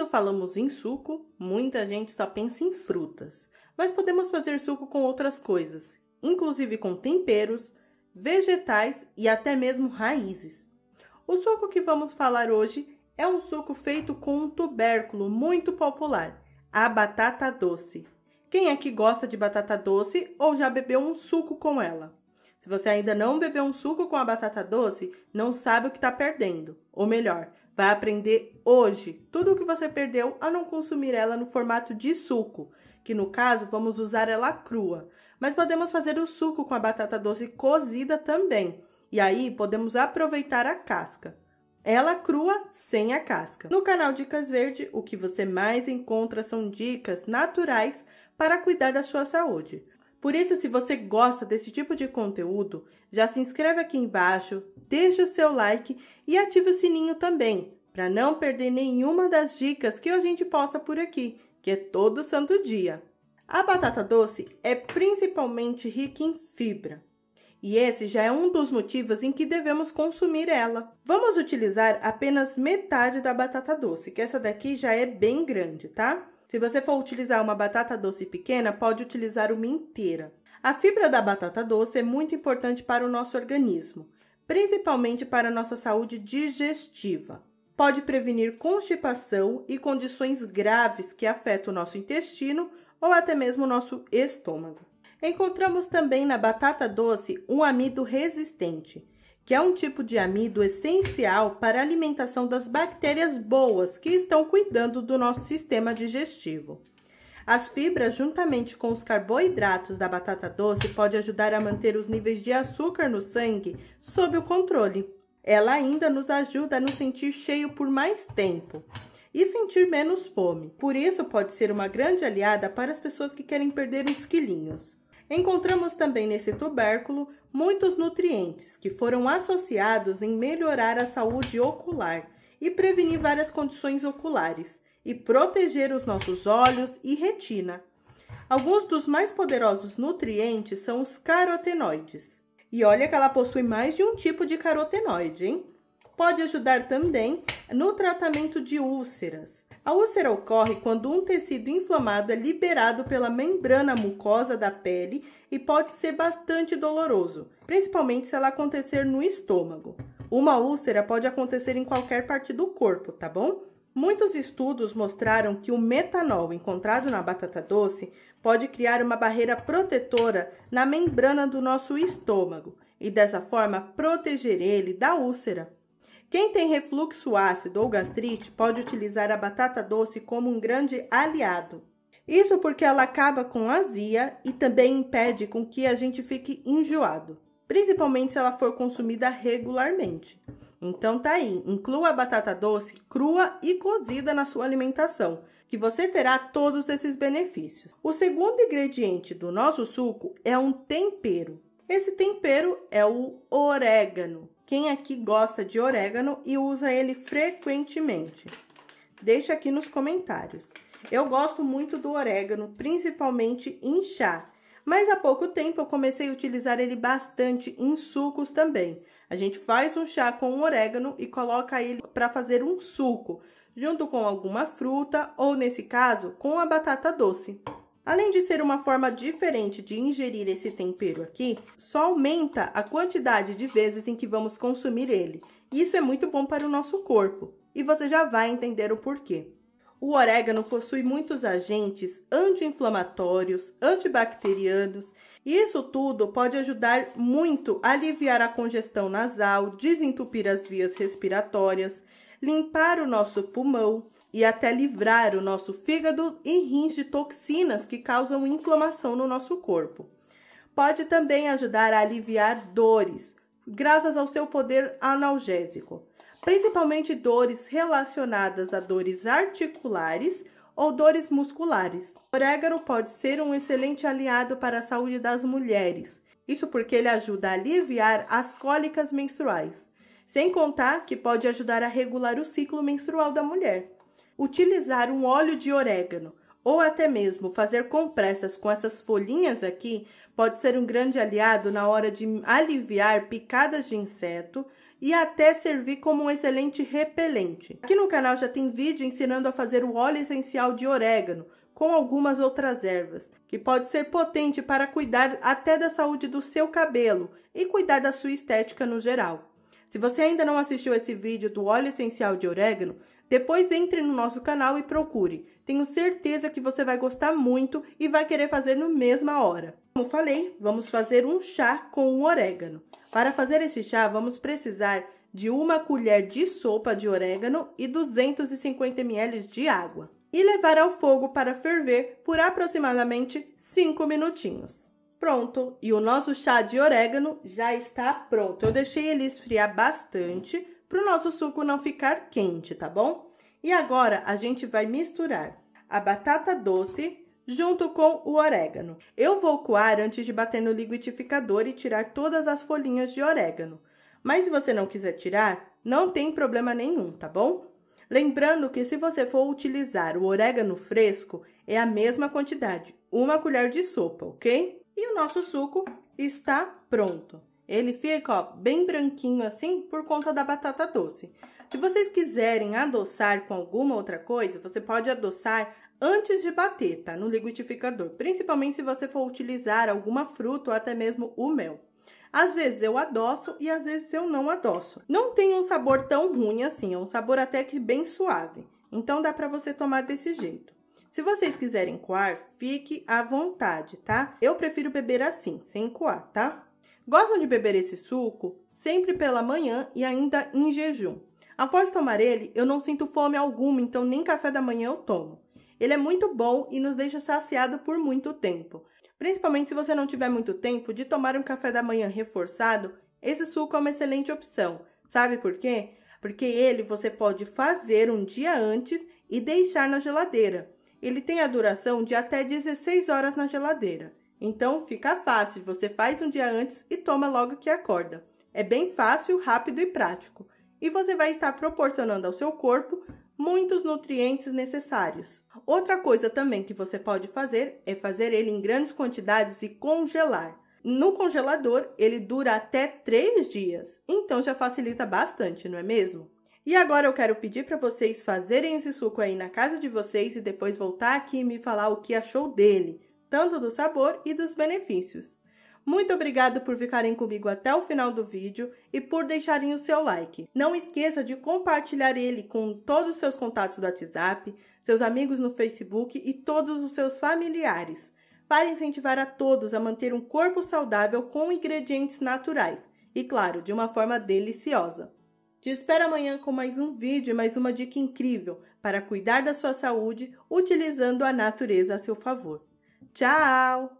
Quando falamos em suco, muita gente só pensa em frutas, mas podemos fazer suco com outras coisas, inclusive com temperos, vegetais e até mesmo raízes. O suco que vamos falar hoje é um suco feito com um tubérculo muito popular, a batata doce. Quem é que gosta de batata doce ou já bebeu um suco com ela? Se você ainda não bebeu um suco com a batata doce, não sabe o que está perdendo. Ou melhor, Vai aprender hoje tudo o que você perdeu a não consumir ela no formato de suco, que no caso vamos usar ela crua, mas podemos fazer o suco com a batata doce cozida também, e aí podemos aproveitar a casca. Ela crua sem a casca. No canal Dicas Verde, o que você mais encontra são dicas naturais para cuidar da sua saúde. Por isso, se você gosta desse tipo de conteúdo, já se inscreve aqui embaixo, deixe o seu like e ative o sininho também, para não perder nenhuma das dicas que a gente posta por aqui, que é todo santo dia. A batata doce é principalmente rica em fibra. E esse já é um dos motivos em que devemos consumir ela. Vamos utilizar apenas metade da batata doce, que essa daqui já é bem grande, tá? Se você for utilizar uma batata doce pequena, pode utilizar uma inteira. A fibra da batata doce é muito importante para o nosso organismo, principalmente para a nossa saúde digestiva. Pode prevenir constipação e condições graves que afetam o nosso intestino ou até mesmo o nosso estômago. Encontramos também na batata doce um amido resistente, que é um tipo de amido essencial para a alimentação das bactérias boas que estão cuidando do nosso sistema digestivo. As fibras, juntamente com os carboidratos da batata doce, pode ajudar a manter os níveis de açúcar no sangue sob o controle. Ela ainda nos ajuda a nos sentir cheio por mais tempo e sentir menos fome. Por isso, pode ser uma grande aliada para as pessoas que querem perder uns quilinhos. Encontramos também nesse tubérculo muitos nutrientes que foram associados em melhorar a saúde ocular e prevenir várias condições oculares e proteger os nossos olhos e retina. Alguns dos mais poderosos nutrientes são os carotenoides. E olha que ela possui mais de um tipo de carotenoide, hein? pode ajudar também no tratamento de úlceras. A úlcera ocorre quando um tecido inflamado é liberado pela membrana mucosa da pele e pode ser bastante doloroso, principalmente se ela acontecer no estômago. Uma úlcera pode acontecer em qualquer parte do corpo, tá bom? Muitos estudos mostraram que o metanol encontrado na batata doce pode criar uma barreira protetora na membrana do nosso estômago e dessa forma proteger ele da úlcera. Quem tem refluxo ácido ou gastrite pode utilizar a batata doce como um grande aliado. Isso porque ela acaba com azia e também impede com que a gente fique enjoado, principalmente se ela for consumida regularmente. Então tá aí, inclua a batata doce crua e cozida na sua alimentação, que você terá todos esses benefícios. O segundo ingrediente do nosso suco é um tempero. Esse tempero é o orégano. Quem aqui gosta de orégano e usa ele frequentemente? Deixa aqui nos comentários. Eu gosto muito do orégano, principalmente em chá. Mas há pouco tempo eu comecei a utilizar ele bastante em sucos também. A gente faz um chá com um orégano e coloca ele para fazer um suco, junto com alguma fruta ou, nesse caso, com a batata doce. Além de ser uma forma diferente de ingerir esse tempero aqui, só aumenta a quantidade de vezes em que vamos consumir ele. Isso é muito bom para o nosso corpo e você já vai entender o porquê. O orégano possui muitos agentes anti-inflamatórios, antibacterianos, e isso tudo pode ajudar muito a aliviar a congestão nasal, desentupir as vias respiratórias, limpar o nosso pulmão, e até livrar o nosso fígado e rins de toxinas que causam inflamação no nosso corpo. Pode também ajudar a aliviar dores, graças ao seu poder analgésico, principalmente dores relacionadas a dores articulares ou dores musculares. O orégano pode ser um excelente aliado para a saúde das mulheres, isso porque ele ajuda a aliviar as cólicas menstruais, sem contar que pode ajudar a regular o ciclo menstrual da mulher utilizar um óleo de orégano ou até mesmo fazer compressas com essas folhinhas aqui pode ser um grande aliado na hora de aliviar picadas de inseto e até servir como um excelente repelente. Aqui no canal já tem vídeo ensinando a fazer o óleo essencial de orégano com algumas outras ervas, que pode ser potente para cuidar até da saúde do seu cabelo e cuidar da sua estética no geral. Se você ainda não assistiu esse vídeo do óleo essencial de orégano, depois entre no nosso canal e procure. Tenho certeza que você vai gostar muito e vai querer fazer no mesma hora. Como falei, vamos fazer um chá com um orégano. Para fazer esse chá, vamos precisar de uma colher de sopa de orégano e 250 ml de água. E levar ao fogo para ferver por aproximadamente 5 minutinhos. Pronto, e o nosso chá de orégano já está pronto. Eu deixei ele esfriar bastante para o nosso suco não ficar quente, tá bom? E agora a gente vai misturar a batata doce junto com o orégano. Eu vou coar antes de bater no liquidificador e tirar todas as folhinhas de orégano. Mas se você não quiser tirar, não tem problema nenhum, tá bom? Lembrando que se você for utilizar o orégano fresco, é a mesma quantidade, uma colher de sopa, ok? E o nosso suco está pronto. Ele fica, ó, bem branquinho assim por conta da batata doce. Se vocês quiserem adoçar com alguma outra coisa, você pode adoçar antes de bater, tá? No liquidificador, principalmente se você for utilizar alguma fruta ou até mesmo o mel. Às vezes eu adoço e às vezes eu não adoço. Não tem um sabor tão ruim assim, é um sabor até que bem suave. Então dá para você tomar desse jeito. Se vocês quiserem coar, fique à vontade, tá? Eu prefiro beber assim, sem coar, tá? Gostam de beber esse suco sempre pela manhã e ainda em jejum. Após tomar ele, eu não sinto fome alguma, então nem café da manhã eu tomo. Ele é muito bom e nos deixa saciado por muito tempo. Principalmente se você não tiver muito tempo de tomar um café da manhã reforçado, esse suco é uma excelente opção. Sabe por quê? Porque ele você pode fazer um dia antes e deixar na geladeira. Ele tem a duração de até 16 horas na geladeira. Então fica fácil, você faz um dia antes e toma logo que acorda. É bem fácil, rápido e prático. E você vai estar proporcionando ao seu corpo muitos nutrientes necessários. Outra coisa também que você pode fazer é fazer ele em grandes quantidades e congelar. No congelador, ele dura até 3 dias, então já facilita bastante, não é mesmo? E agora eu quero pedir para vocês fazerem esse suco aí na casa de vocês e depois voltar aqui e me falar o que achou dele tanto do sabor e dos benefícios. Muito obrigado por ficarem comigo até o final do vídeo e por deixarem o seu like. Não esqueça de compartilhar ele com todos os seus contatos do WhatsApp, seus amigos no Facebook e todos os seus familiares, para incentivar a todos a manter um corpo saudável com ingredientes naturais e, claro, de uma forma deliciosa. Te espero amanhã com mais um vídeo e mais uma dica incrível para cuidar da sua saúde utilizando a natureza a seu favor. Tchau!